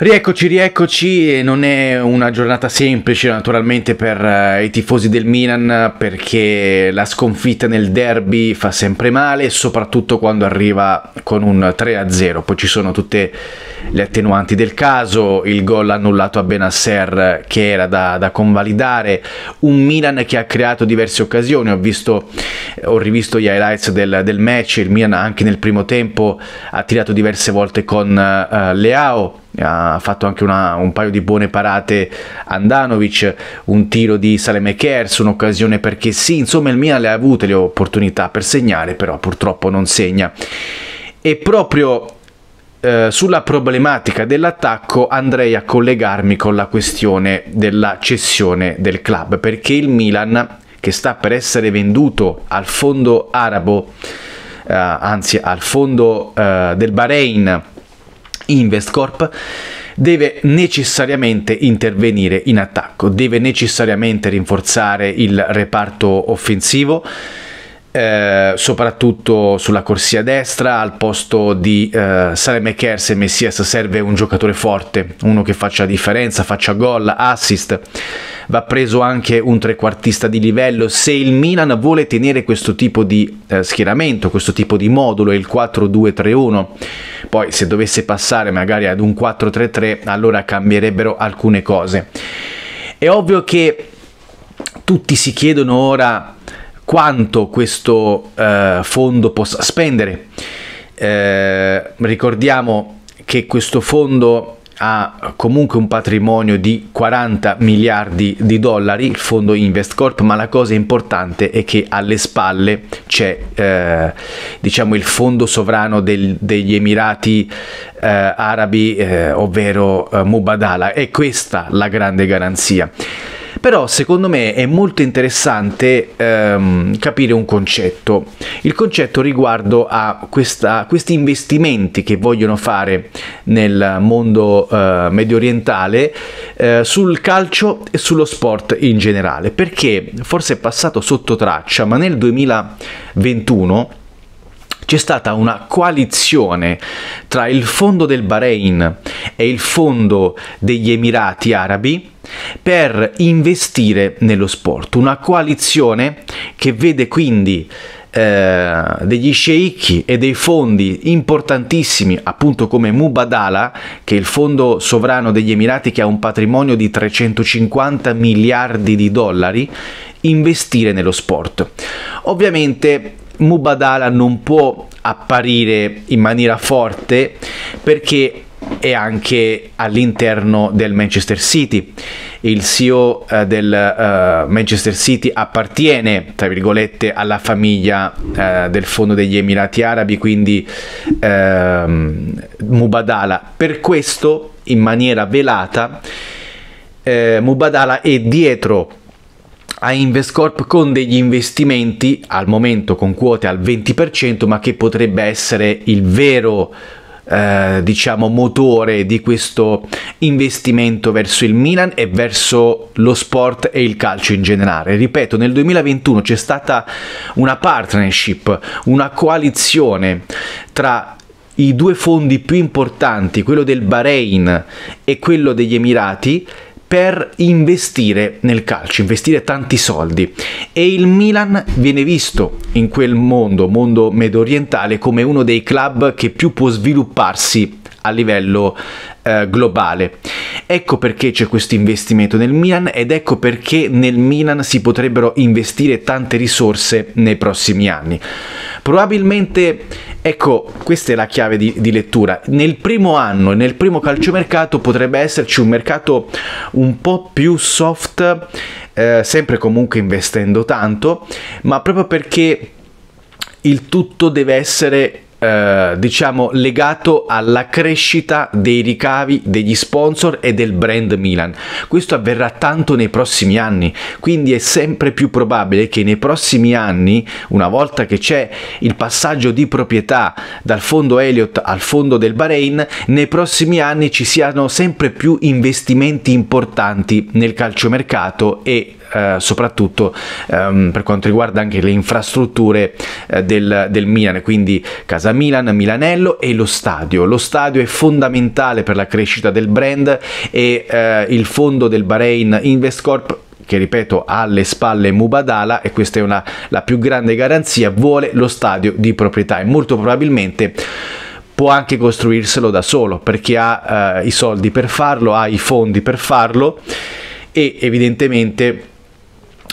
Rieccoci, rieccoci, non è una giornata semplice naturalmente per uh, i tifosi del Milan perché la sconfitta nel derby fa sempre male, soprattutto quando arriva con un 3-0, poi ci sono tutte le attenuanti del caso, il gol annullato a Benasser che era da, da, convalidare, un Milan che ha creato diverse occasioni, ho, visto, ho rivisto gli highlights del, del, match, il Milan anche nel primo tempo ha tirato diverse volte con uh, Leao, ha fatto anche una, un paio di buone parate Andanovic, un tiro di Salemekers, un'occasione perché sì, insomma il Milan le ha avute le opportunità per segnare, però purtroppo non segna. E proprio eh, sulla problematica dell'attacco andrei a collegarmi con la questione della cessione del club, perché il Milan, che sta per essere venduto al fondo arabo, eh, anzi al fondo eh, del Bahrain Investcorp, deve necessariamente intervenire in attacco, deve necessariamente rinforzare il reparto offensivo eh, soprattutto sulla corsia destra al posto di eh, Salemekers e Messias serve un giocatore forte uno che faccia differenza, faccia gol, assist va preso anche un trequartista di livello se il Milan vuole tenere questo tipo di eh, schieramento, questo tipo di modulo il 4-2-3-1 poi se dovesse passare magari ad un 4-3-3 allora cambierebbero alcune cose è ovvio che tutti si chiedono ora quanto questo eh, fondo possa spendere. Eh, ricordiamo che questo fondo ha comunque un patrimonio di 40 miliardi di dollari, il fondo Investcorp, ma la cosa importante è che alle spalle c'è eh, diciamo il fondo sovrano del, degli Emirati eh, Arabi, eh, ovvero eh, Mubadala, è questa la grande garanzia. Però secondo me è molto interessante ehm, capire un concetto. Il concetto riguardo a questa, questi investimenti che vogliono fare nel mondo eh, medio orientale eh, sul calcio e sullo sport in generale. Perché forse è passato sotto traccia, ma nel 2021 c'è stata una coalizione tra il fondo del Bahrain e il fondo degli Emirati Arabi per investire nello sport, una coalizione che vede quindi eh, degli sceicchi e dei fondi importantissimi, appunto come Mubadala, che è il fondo sovrano degli Emirati che ha un patrimonio di 350 miliardi di dollari, investire nello sport. Ovviamente Mubadala non può apparire in maniera forte perché e anche all'interno del Manchester City. Il CEO eh, del uh, Manchester City appartiene, tra virgolette, alla famiglia eh, del Fondo degli Emirati Arabi, quindi ehm, Mubadala. Per questo, in maniera velata, eh, Mubadala è dietro a Investcorp con degli investimenti al momento con quote al 20%, ma che potrebbe essere il vero eh, diciamo motore di questo investimento verso il Milan e verso lo sport e il calcio in generale. Ripeto, nel 2021 c'è stata una partnership, una coalizione tra i due fondi più importanti, quello del Bahrain e quello degli Emirati, per investire nel calcio, investire tanti soldi e il Milan viene visto in quel mondo, mondo medio orientale, come uno dei club che più può svilupparsi a livello eh, globale. Ecco perché c'è questo investimento nel Milan ed ecco perché nel Milan si potrebbero investire tante risorse nei prossimi anni. Probabilmente Ecco, questa è la chiave di, di lettura. Nel primo anno, nel primo calciomercato potrebbe esserci un mercato un po' più soft, eh, sempre comunque investendo tanto, ma proprio perché il tutto deve essere eh, diciamo legato alla crescita dei ricavi degli sponsor e del brand Milan. Questo avverrà tanto nei prossimi anni, quindi è sempre più probabile che nei prossimi anni, una volta che c'è il passaggio di proprietà dal fondo Elliott al fondo del Bahrain, nei prossimi anni ci siano sempre più investimenti importanti nel calciomercato e eh, soprattutto ehm, per quanto riguarda anche le infrastrutture eh, del, del, Milan, quindi Casa Milan, Milanello e lo stadio. Lo stadio è fondamentale per la crescita del brand e eh, il fondo del Bahrain Invest Corp che ripeto ha alle spalle Mubadala e questa è una, la più grande garanzia, vuole lo stadio di proprietà e molto probabilmente può anche costruirselo da solo perché ha eh, i soldi per farlo, ha i fondi per farlo e evidentemente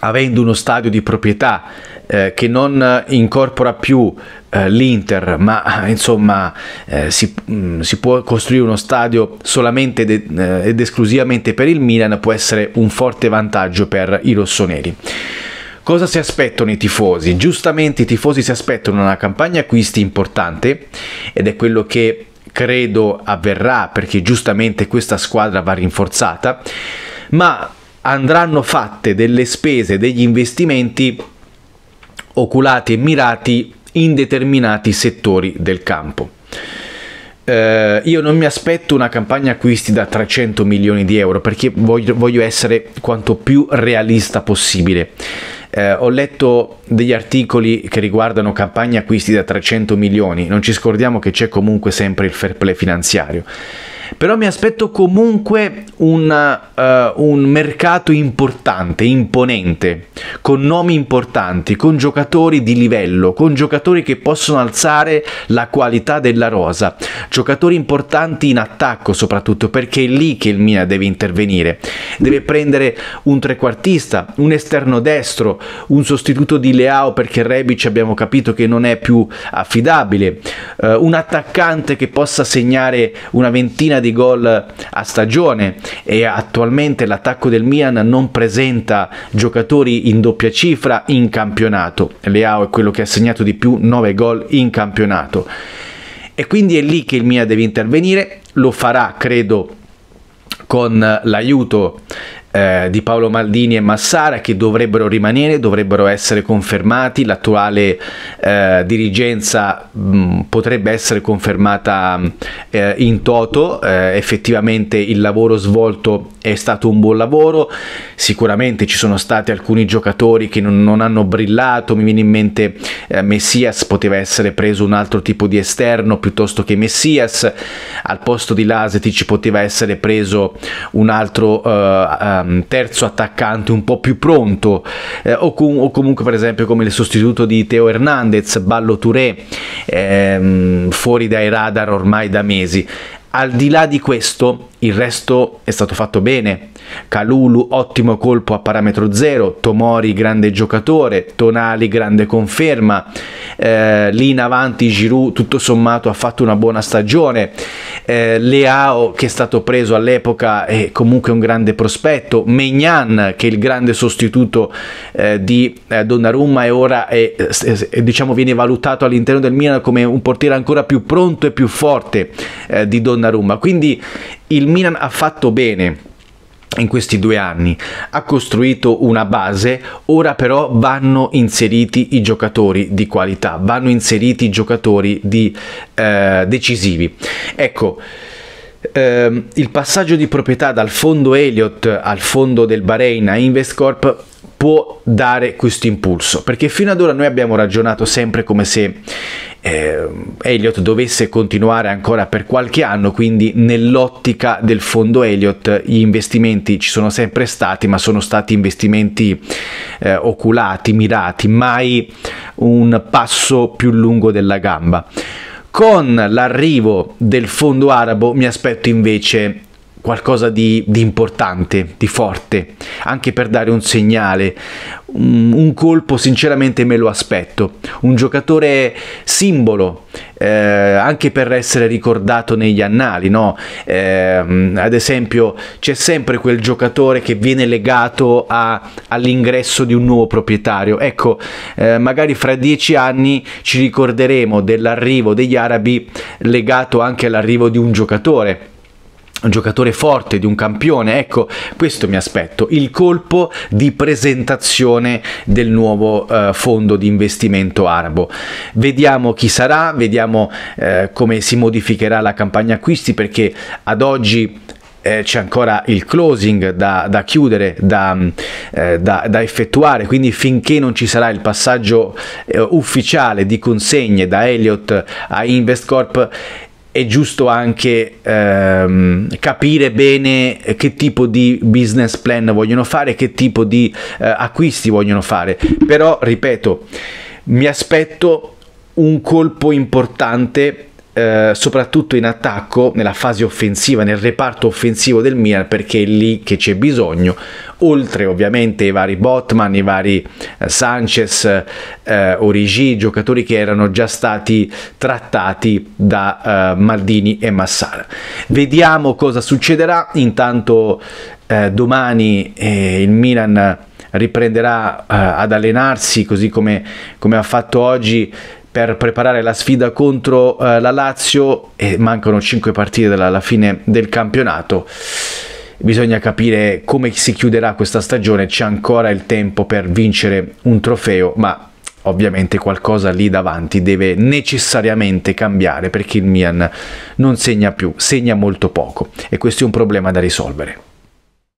avendo uno stadio di proprietà eh, che non incorpora più eh, l'Inter, ma eh, insomma eh, si, mh, mm, si, può costruire uno stadio solamente eh, ed esclusivamente per il Milan, può essere un forte vantaggio per i rossoneri. Cosa si aspettano i tifosi? Giustamente i tifosi si aspettano una campagna acquisti importante ed è quello che credo avverrà perché giustamente questa squadra va rinforzata, ma andranno fatte delle spese, degli investimenti oculati e mirati in determinati settori del campo. Eh, io non mi aspetto una campagna acquisti da 300 milioni di euro perché voglio, voglio essere quanto più realista possibile. Eh, ho letto degli articoli che riguardano campagne acquisti da 300 milioni, non ci scordiamo che c'è comunque sempre il fair play finanziario però mi aspetto comunque un, uh, un mercato importante, imponente, con nomi importanti, con giocatori di livello, con giocatori che possono alzare la qualità della rosa, giocatori importanti in attacco soprattutto perché è lì che il Mia deve intervenire, deve prendere un trequartista, un esterno destro, un sostituto di Leao perché Rebic abbiamo capito che non è più affidabile, uh, un attaccante che possa segnare una ventina di gol a stagione e attualmente l'attacco del Milan non presenta giocatori in doppia cifra in campionato. Leao è quello che ha segnato di più 9 gol in campionato. E quindi è lì che il Milan deve intervenire, lo farà credo con l'aiuto eh, di Paolo Maldini e Massara che dovrebbero rimanere, dovrebbero essere confermati, l'attuale eh, dirigenza mh, mm, potrebbe essere confermata eh, in toto, eh, effettivamente il lavoro svolto è stato un buon lavoro, sicuramente ci sono stati alcuni giocatori che non, non hanno brillato, mi viene in mente eh, Messias, poteva essere preso un altro tipo di esterno piuttosto che Messias, al posto di Lasetic poteva essere preso un altro eh, Ehm, terzo attaccante un po' più pronto eh, o, com o, comunque per esempio come il sostituto di Teo Hernandez, Ballo Touré, ehm, fuori dai radar ormai da mesi. Al di là di questo il resto è stato fatto bene, Calulu ottimo colpo a parametro zero, Tomori grande giocatore, Tonali grande conferma, eh, lì in avanti Giroud tutto sommato ha fatto una buona stagione, eh, Leao che è stato preso all'epoca è comunque un grande prospetto, Megnan che è il grande sostituto eh, di eh, Donnarumma e ora è, è, eh, eh, diciamo viene valutato all'interno del Milan come un portiere ancora più pronto e più forte di Donnarumma, quindi il Milan ha fatto bene in questi due anni ha costruito una base ora però vanno inseriti i giocatori di qualità vanno inseriti i giocatori di, eh, decisivi ecco ehm, il passaggio di proprietà dal fondo Elliott al fondo del Bahrain a Investcorp può dare questo impulso, perché fino ad ora noi abbiamo ragionato sempre come se eh, Elliott dovesse continuare ancora per qualche anno, quindi nell'ottica del fondo Elliott gli investimenti ci sono sempre stati, ma sono stati investimenti eh, oculati, mirati, mai un passo più lungo della gamba. Con l'arrivo del fondo arabo mi aspetto invece qualcosa di, di, importante, di forte, anche per dare un segnale. Un, un colpo sinceramente me lo aspetto, un giocatore simbolo, eh, anche per essere ricordato negli annali, no? eh, ad esempio c'è sempre quel giocatore che viene legato all'ingresso di un nuovo proprietario, ecco, eh, magari fra dieci anni ci ricorderemo dell'arrivo degli arabi legato anche all'arrivo di un giocatore un giocatore forte, di un campione. Ecco, questo mi aspetto, il colpo di presentazione del nuovo eh, fondo di investimento arabo. Vediamo chi sarà, vediamo eh, come si modificherà la campagna acquisti perché ad oggi eh, c'è ancora il closing da, da chiudere, da, mm, eh, da, da, effettuare, quindi finché non ci sarà il passaggio eh, ufficiale di consegne da Elliott a Investcorp è giusto anche ehm, capire bene che tipo di business plan vogliono fare, che tipo di eh, acquisti vogliono fare. Però, ripeto, mi aspetto un colpo importante eh, soprattutto in attacco, nella fase offensiva, nel reparto offensivo del Milan, perché è lì che c'è bisogno, oltre ovviamente i vari Botman, i vari eh, Sanchez, eh, Origi, giocatori che erano già stati trattati da eh, Maldini e Massara. Vediamo cosa succederà, intanto eh, domani eh, il Milan riprenderà eh, ad allenarsi così come, come ha fatto oggi per preparare la sfida contro eh, la Lazio e mancano 5 partite dalla, alla fine del campionato. Bisogna capire come si chiuderà questa stagione, c'è ancora il tempo per vincere un trofeo, ma ovviamente qualcosa lì davanti deve necessariamente cambiare perché il Mian non segna più, segna molto poco e questo è un problema da risolvere.